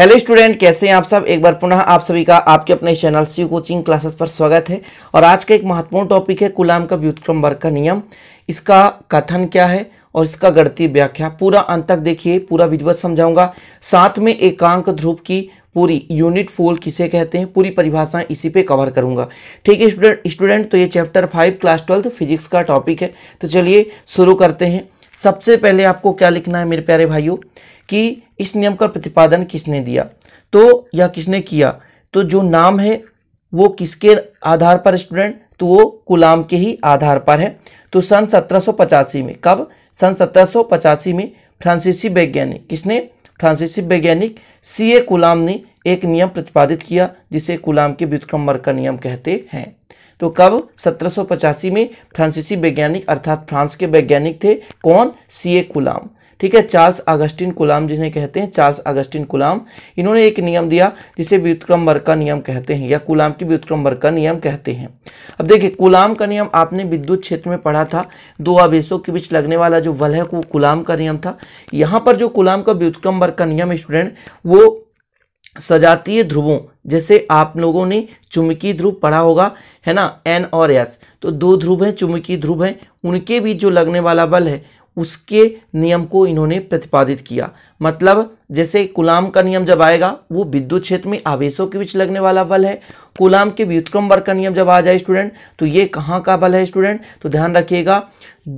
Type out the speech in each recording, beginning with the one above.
hello student कैसे हैं आप सब एक बार पुनः आप सभी का आपके अपने चैनल सी कोचिंग क्लासेस पर स्वागत है और आज का एक महत्वपूर्ण टॉपिक है कुलाम का व्युतक्रम वर्ग का नियम इसका कथन क्या है और इसका गणतीय व्याख्या पूरा अंत तक देखिए पूरा विधिवत समझाऊंगा साथ में एकांक एक ध्रुव की पूरी यूनिट फोल किसे कहते हैं पूरी परिभाषा इसी पे कवर करूंगा ठीक है स्टूडेंट स्टूडेंट तो ये chapter five class twelfth physics का टॉपिक है तो चलिए शुरू करते हैं सबसे पहले आपको क्या लिखना है मेरे प्यारे भाइयों कि इस नियम का प्रतिपादन किसने दिया तो या किसने किया तो जो नाम है वो किसके आधार पर स्टूडेंट तो वो गुलाम के ही आधार पर है तो सन सत्रह में कब सन सत्रह में फ्रांसीसी वैज्ञानिक किसने फ्रांसीसी वैज्ञानिक सी ए गुलाम ने एक नियम प्रतिपादित किया जिसे गुलाम के व्युतक्रम वर्ग का नियम कहते हैं तो कब सत्रह में फ्रांसीसी वैज्ञानिक अर्थात फ्रांस के वैज्ञानिक थे कौन सी ए कुलाम ठीक है चार्ल्स अगस्टिन कुलाम जिन्हें कहते हैं चार्ल्स अगस्टिन कुलाम इन्होंने एक नियम दिया जिसे व्युतक्रम वर्ग का नियम कहते हैं या कुलाम की व्युतक्रम वर्ग का नियम कहते हैं अब देखिए कुलाम का नियम आपने विद्युत क्षेत्र में पढ़ा था दो आवेशों के बीच लगने वाला जो वल है वो कुलाम का नियम था यहाँ पर जो कुलाम का व्युतक्रम वर्ग का नियम स्टूडेंट वो सजातीय ध्रुवों जैसे आप लोगों ने चुम्बकीय ध्रुव पढ़ा होगा है ना एन और एस तो दो ध्रुव हैं चुम्बकीय ध्रुव हैं उनके बीच जो लगने वाला बल है उसके नियम को इन्होंने प्रतिपादित किया मतलब जैसे कुलाम का नियम जब आएगा वो विद्युत क्षेत्र में आवेशों के बीच लगने वाला बल है कुलाम के व्युतक्रम वर्ग का नियम जब आ जाए स्टूडेंट तो ये कहाँ का बल है स्टूडेंट तो ध्यान रखिएगा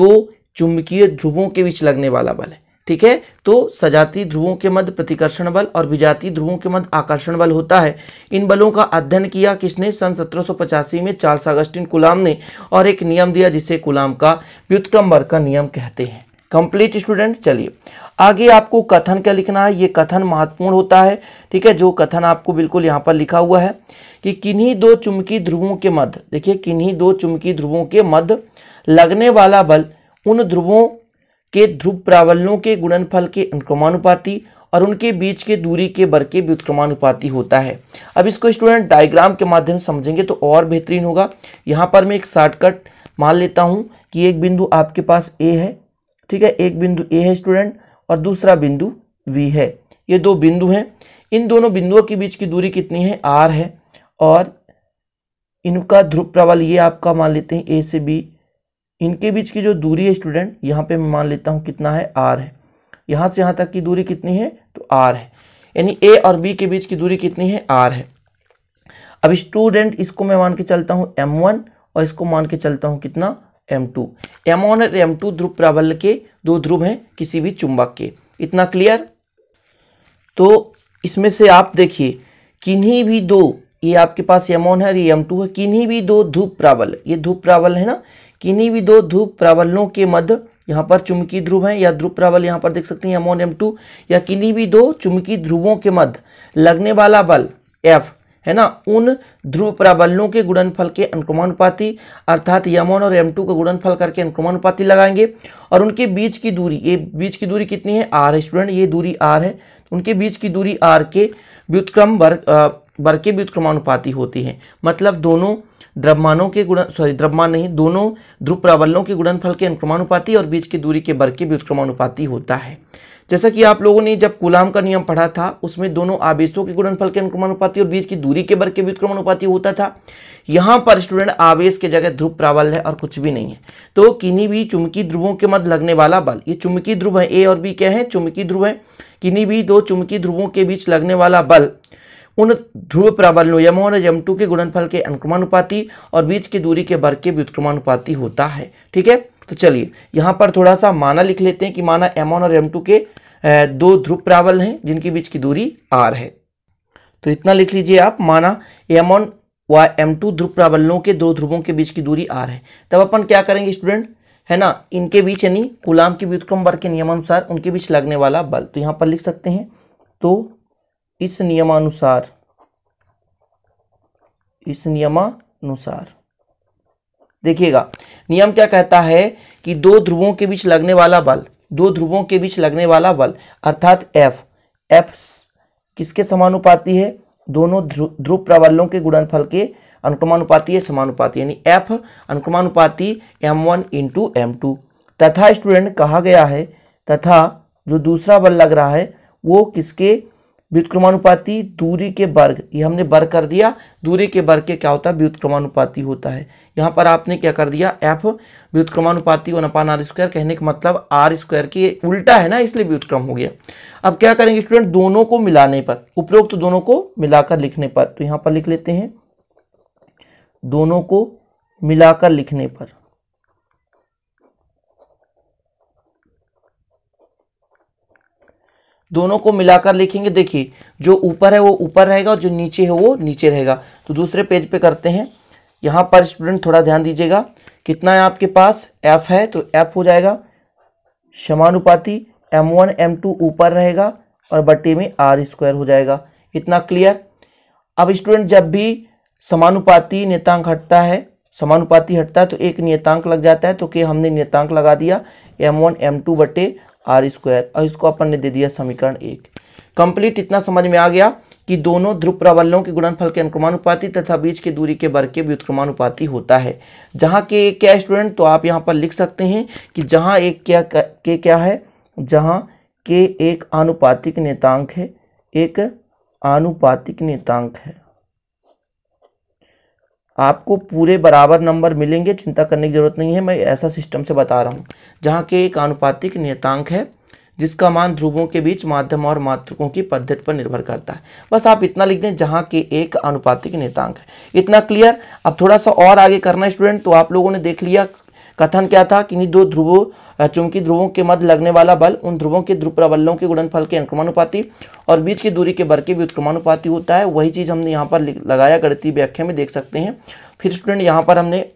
दो चुंबकीय ध्रुवों के बीच लगने वाला बल है ठीक है तो सजाती ध्रुवों के मध्य प्रतिकर्षण बल और विजाती ध्रुवों के मध्य आकर्षण बल होता है इन बलों का अध्ययन किया किसने सन सत्रह में चार्ल्स अगस्टिन कुलाम ने और एक नियम दिया जिसे कुलाम का व्युतक्रम वर्ग का नियम कहते हैं कंप्लीट स्टूडेंट चलिए आगे आपको कथन क्या लिखना है ये कथन महत्वपूर्ण होता है ठीक है जो कथन आपको बिल्कुल यहाँ पर लिखा हुआ है कि किन्हीं दो चुमकी ध्रुवों के मध्य देखिए किन्हीं दो चुमकी ध्रुवों के मध्य लगने वाला बल उन ध्रुवों के ध्रुव प्रावलों के गुणनफल के अनुक्रमानुपाति और उनके बीच के दूरी के बर के व्युत्क्रमानुपाती होता है अब इसको स्टूडेंट डायग्राम के माध्यम से समझेंगे तो और बेहतरीन होगा यहाँ पर मैं एक शॉर्टकट मान लेता हूँ कि एक बिंदु आपके पास ए है ठीक है एक बिंदु ए है स्टूडेंट और दूसरा बिंदु वी है ये दो बिंदु हैं इन दोनों बिंदुओं के बीच की दूरी कितनी है आर है और इनका ध्रुव प्रवल ये आपका मान लेते हैं ए से बी इनके बीच की जो दूरी है स्टूडेंट यहाँ पे मैं मान लेता हूँ कितना है आर है यहाँ से यहाँ तक की दूरी कितनी है तो आर है यानी ए और बी के बीच की दूरी कितनी है आर है अब स्टूडेंट इसको मैं मान के चलता हूँ एम वन और इसको मान के चलता हूँ कितना एम टू एम वन और एम टू ध्रुव प्राबल्य के दो ध्रुव हैं किसी भी चुंबक के इतना क्लियर तो इसमें से आप देखिए किन्हीं भी दो ये आपके पास एम वन है और ये एम टू है किन्हीं भी दो ध्रुव प्रबल ये ध्रुव प्राबल है ना किन्हीं भी दो ध्रुव प्रावलों के मध्य यहाँ पर चुमकी ध्रुव है या ध्रुव प्रावल यहाँ पर देख सकते हैं अमोन एम टू या किन्हीं भी दो चुमकी ध्रुवों के मध्य लगने वाला बल एफ है ना उन ध्रुव प्राबल्यों के गुणनफल के अनुक्रमानुपाति अर्थात यमोन और एम टू का गुणनफल करके अनुक्रमानुपाति लगाएंगे और उनके बीच की दूरी ये बीच की दूरी कितनी है आर स्टूडेंट ये दूरी आर है उनके बीच की दूरी आर के व्युत्क्रम वर्ग वर्ग के व्युत्क्रमानुपाति होती है मतलब दोनों द्रव्यमानों के गुण सॉरी द्रव्यमान नहीं दोनों ध्रुव प्रावलों के गुणनफल के अनुक्रमानुपाती और बीच की दूरी के वर्ग के भी होता है जैसा कि आप लोगों ने जब कुलाम का नियम पढ़ा था उसमें दोनों आवेशों के गुणनफल के अनुक्रमानुपाती और बीच की दूरी के वर्ग के भी होता था यहाँ पर स्टूडेंट आवेश के जगह ध्रुव प्रावल है और कुछ भी नहीं है तो किन्हीं भी चुमकी ध्रुवों के मध्य लगने वाला बल ये चुमकी ध्रुव है ए और बी क्या है चुमकी ध्रुव है किन्हीं भी दो चुमकी ध्रुवों के बीच लगने वाला बल उन ध्रुव प्रबल यम और यम टू के गुणनफल के अनुक्रमानुपाति और बीच की दूरी के वर्ग के व्युत्क्रमानुपाती होता है ठीक है तो चलिए यहाँ पर थोड़ा सा माना लिख लेते हैं कि माना एम और एम टू के दो ध्रुव प्राबल हैं जिनके बीच की दूरी आर है तो इतना लिख लीजिए आप माना एम ऑन व एम टू ध्रुव प्राबल्यों के दो ध्रुवों के बीच की दूरी आर है तब अपन क्या करेंगे स्टूडेंट है ना इनके बीच यानी गुलाम के व्युतक्रम वर्ग के नियमानुसार उनके बीच लगने वाला बल तो यहाँ पर लिख सकते हैं तो इस नियमानुसार इस नियमानुसार देखिएगा नियम क्या कहता है कि दो ध्रुवों के बीच लगने वाला बल दो ध्रुवों के बीच लगने वाला बल अर्थात एफ एफ किसके समानुपाती है दोनों ध्रुव प्रबलों के गुणनफल के अनुक्रमानुपाती है समानुपाती यानी एफ अनुक्रमानुपाती M one into M two तथा स्टूडेंट कहा गया है तथा जो दूसरा बल लग रहा है वो किसके व्युतक्रमानुपाति दूरी के वर्ग ये हमने वर्ग कर दिया दूरी के वर्ग के क्या होता है व्युतक्रमानुपाति होता है यहाँ पर आपने क्या कर दिया एफ व्युतक्रमानुपाति वन अपान आर स्क्वायर कहने का मतलब आर स्क्वायर की उल्टा है ना इसलिए व्युतक्रम हो गया अब क्या करेंगे स्टूडेंट दोनों को मिलाने पर उपरोक्त तो दोनों को मिलाकर लिखने पर तो यहाँ पर लिख लेते हैं दोनों को मिलाकर लिखने पर दोनों को मिलाकर लिखेंगे देखिए जो ऊपर है वो ऊपर रहेगा और जो नीचे है वो नीचे रहेगा तो दूसरे पेज पे करते हैं यहाँ पर स्टूडेंट थोड़ा ध्यान दीजिएगा कितना है आपके पास एफ है तो एफ हो जाएगा समानुपाती एम वन एम टू ऊपर रहेगा और बट्टी में आर स्क्वायर हो जाएगा इतना क्लियर अब स्टूडेंट जब भी समानुपाती नियतांक हटता है समानुपाति हटता है तो एक नियतांक लग जाता है तो कि हमने नियतांक लगा दिया एम वन एम टू बटे आर स्क्वायर और इसको अपन ने दे दिया समीकरण एक कंप्लीट इतना समझ में आ गया कि दोनों ध्रुव प्रबलों के गुणनफल के अनुक्रमानुपाति तथा बीच के दूरी के वर्ग के व्युत्क्रमानुपाती होता है जहाँ के क्या स्टूडेंट तो आप यहाँ पर लिख सकते हैं कि जहाँ एक क्या के क्या है जहाँ के एक आनुपातिक नेतांक है एक आनुपातिक नेतांक है आपको पूरे बराबर नंबर मिलेंगे चिंता करने की ज़रूरत नहीं है मैं ऐसा सिस्टम से बता रहा हूँ जहाँ के एक आनुपातिक नियतांक है जिसका मान ध्रुवों के बीच माध्यम और मात्रकों की पद्धति पर निर्भर करता है बस आप इतना लिख दें जहाँ के एक आनुपातिक नेतांक है इतना क्लियर अब थोड़ा सा और आगे करना है स्टूडेंट तो आप लोगों ने देख लिया कथन क्या था कि दो ध्रुवों चुंबकी ध्रुवों के मध्य लगने वाला बल उन ध्रुवों के ध्रुव प्रबलों के गुणनफल के अनुक्रमानुपाति और बीच की दूरी के बर के व्युत्क्रमानुपाती होता है वही चीज़ हमने यहाँ पर लगाया गणती व्याख्या में देख सकते हैं फिर स्टूडेंट यहाँ पर हमने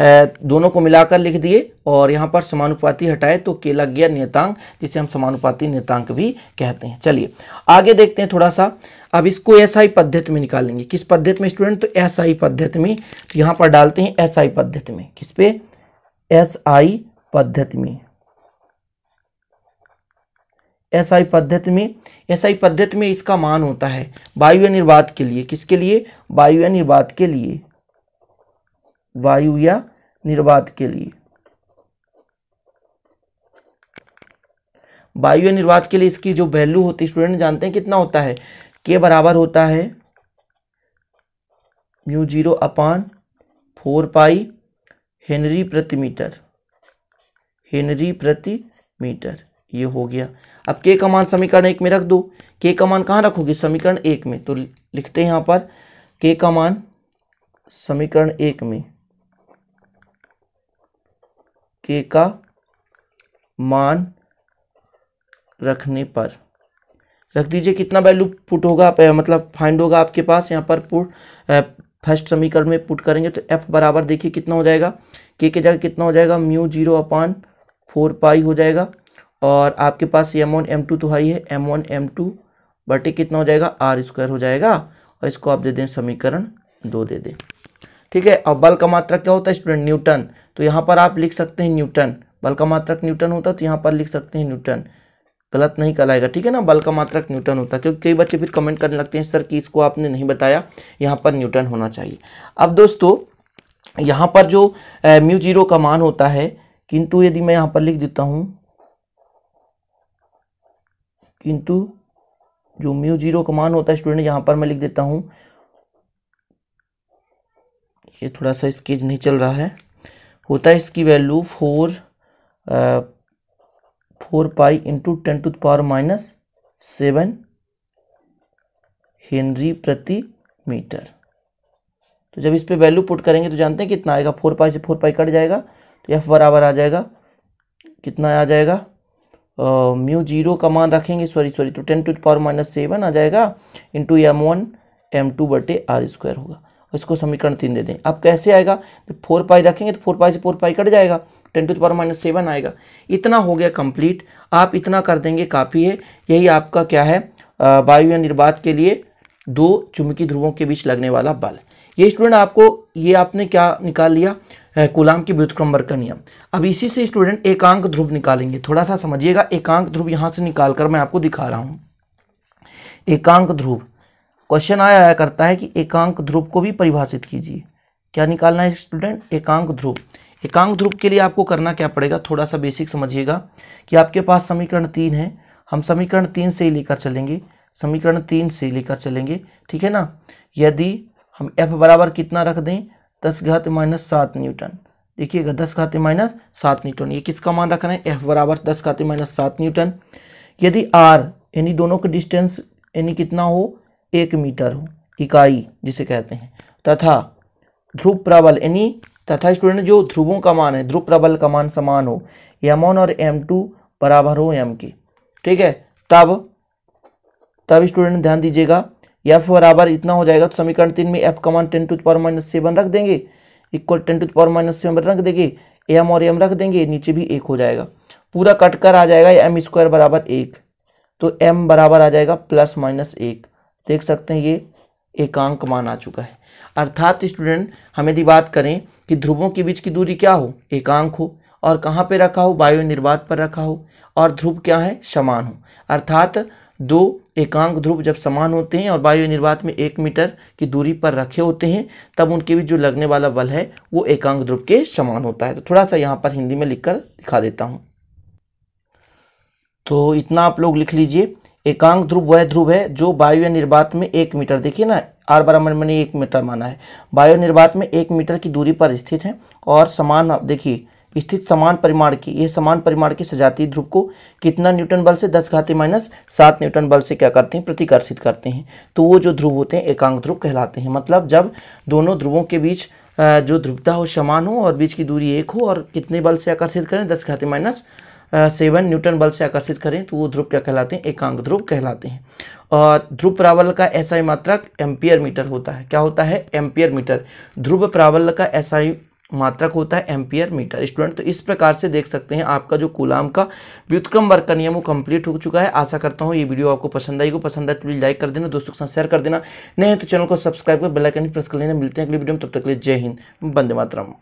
दोनों को मिलाकर लिख दिए और यहाँ पर समानुपाती हटाए तो केला गया नियतांक जिसे हम समानुपाती नेतांक भी कहते हैं चलिए आगे देखते हैं थोड़ा सा अब इसको एस आई पद्धति में निकालेंगे किस पद्धति में स्टूडेंट तो एस आई पद्धति में तो यहां पर डालते हैं एस आई पद्धति में किस पे एस आई पद्धति में एस आई पद्धति में एस आई पद्धति में इसका मान होता है वायु निर्वात के लिए किसके लिए वायु निर्वात के लिए वायु या निर्वात के लिए वायु निर्वात के लिए इसकी जो वैल्यू होती है स्टूडेंट जानते हैं कितना होता है के बराबर होता है mu zero upon four pi henry प्रति मीटर हेनरी प्रति मीटर ये हो गया अब के का मान समीकरण एक में रख दो के का मान कहाँ रखोगे समीकरण एक में तो लिखते हैं यहाँ पर के का मान समीकरण एक में के का मान रखने पर रख दीजिए कितना वैल्यू पुट होगा मतलब फाइंड होगा आपके पास यहाँ पर पुट फर्स्ट समीकरण में पुट करेंगे तो एफ बराबर देखिए कितना हो जाएगा के के जगह कितना हो जाएगा mu zero upon four pi हो जाएगा और आपके पास एम वन एम टू तो हाई है एम वन एम टू बटे कितना हो जाएगा आर स्क्वायर हो जाएगा और इसको आप दे दें समीकरण दो दे दें ठीक है और बल का मात्रक क्या होता है स्टूडेंट न्यूटन तो यहाँ पर आप लिख सकते हैं न्यूटन बल का मात्रक न्यूटन होता है तो यहाँ पर लिख सकते हैं न्यूटन गलत नहीं कहलाएगा ठीक है ना बल का मात्रक न्यूटन होता है क्योंकि कई बच्चे फिर कमेंट करने लगते हैं सर कि इसको आपने नहीं बताया यहाँ पर न्यूटन होना चाहिए अब दोस्तों यहाँ पर जो म्यू जीरो का मान होता है किंतु यदि मैं यहाँ पर लिख देता हूँ किंतु जो म्यू जीरो का मान होता है स्टूडेंट यहाँ पर मैं लिख देता हूँ ये थोड़ा सा स्केच नहीं चल रहा है होता है इसकी value four four pi into ten to power minus seven henry प्रति मीटर तो जब इस पर वैल्यू पुट करेंगे तो जानते हैं कितना आएगा फोर पाई से फोर पाई कट जाएगा तो एफ बराबर आ जाएगा कितना आ जाएगा म्यू जीरो का मान रखेंगे सॉरी सॉरी तो ten to power minus seven आ जाएगा into M one M two बटे आर स्क्वायर होगा इसको समीकरण तीन दे दें अब कैसे आएगा तो फोर पाई रखेंगे तो फोर पाई से फोर पाई कट जाएगा ten to the power minus seven आएगा इतना हो गया कंप्लीट आप इतना कर देंगे काफ़ी है यही आपका क्या है वायु या निर्बाध के लिए दो चुम्बकीय ध्रुवों के बीच लगने वाला बल ये स्टूडेंट आपको ये आपने क्या निकाल लिया कुलाम की व्युतक्रम वर्ग का नियम अब इसी से स्टूडेंट एकांक ध्रुव निकालेंगे थोड़ा सा समझिएगा एकांक ध्रुव यहाँ से निकाल कर मैं आपको दिखा रहा हूँ एकांक ध्रुव क्वेश्चन आया आया करता है कि एकांक ध्रुव को भी परिभाषित कीजिए क्या निकालना है स्टूडेंट एकांक ध्रुव एकांक ध्रुव के लिए आपको करना क्या पड़ेगा थोड़ा सा बेसिक समझिएगा कि आपके पास समीकरण तीन है हम समीकरण तीन से ही लेकर चलेंगे समीकरण तीन से लेकर चलेंगे ठीक है ना यदि हम एफ बराबर कितना रख दें दस घाते माइनस सात न्यूटन देखिएगा दस घाते माइनस सात न्यूटन ये किसका मान रखना है एफ बराबर दस घाते माइनस सात न्यूटन यदि आर यानी दोनों का डिस्टेंस यानी कितना हो एक मीटर हो इकाई जिसे कहते हैं तथा ध्रुव प्रबल यानी तथा स्टूडेंट जो ध्रुवों का मान है ध्रुव प्रबल का मान समान हो एम वन और एम टू बराबर हो एम के ठीक है तब तब स्टूडेंट ध्यान दीजिएगा एफ बराबर इतना हो जाएगा तो समीकरण तीन में एफ का मान ten to power minus seven रख देंगे equal ten to power minus seven रख देंगे एम और एम रख देंगे नीचे भी एक हो जाएगा पूरा कट कर आ जाएगा एम स्क्वायर बराबर एक तो एम बराबर आ जाएगा प्लस माइनस एक देख सकते हैं ये एकांक मान आ चुका है अर्थात स्टूडेंट हम यदि बात करें कि ध्रुवों के बीच की दूरी क्या हो एकांक हो और कहाँ पे रखा हो वायु निर्वात पर रखा हो और ध्रुव क्या है समान हो अर्थात दो एकांक ध्रुव जब समान होते हैं और वायु निर्वात में एक मीटर की दूरी पर रखे होते हैं तब उनके बीच जो लगने वाला बल है वो एकांक ध्रुव के समान होता है तो थोड़ा सा यहाँ पर हिंदी में लिखकर दिखा देता हूँ तो इतना आप लोग लिख लीजिए एकांक ध्रुव वह ध्रुव है जो वायु निर्वात में एक मीटर देखिए ना आर बराबर मैंने एक मीटर माना है बायो निर्वात में एक मीटर की दूरी पर स्थित है और समान देखिए स्थित समान परिमाण की यह समान परिमाण की सजातीय ध्रुव को कितना न्यूटन बल से दस घाती माइनस सात न्यूटन बल से क्या करते हैं प्रतिकर्षित करते हैं तो वो जो ध्रुव होते हैं एकांक ध्रुव कहलाते हैं मतलब जब दोनों ध्रुवों के बीच जो ध्रुवता हो समान हो और बीच की दूरी एक हो और कितने बल से आकर्षित करें दस घाती माइनस सेवन न्यूटन बल से आकर्षित करें तो वो ध्रुव क्या कहलाते हैं एकांक ध्रुव कहलाते हैं और ध्रुव प्रावल का एसआई मात्रक एम्पियर मीटर होता है क्या होता है एम्पियर मीटर ध्रुव प्रावल का एसआई मात्रक होता है एम्पियर मीटर स्टूडेंट तो इस प्रकार से देख सकते हैं आपका जो कुलाम का व्युतक्रम वर्ग का नियम वो कंप्लीट हो चुका है आशा करता हूँ ये वीडियो आपको पसंद आई को पसंद आए तो प्लीज लाइक कर देना दोस्तों के साथ शेयर कर देना नहीं तो चैनल को सब्सक्राइब कर बेलाइकन प्रेस कर लेना मिलते हैं अगली वीडियो में तब तक के लिए जय हिंद बंदे मातरम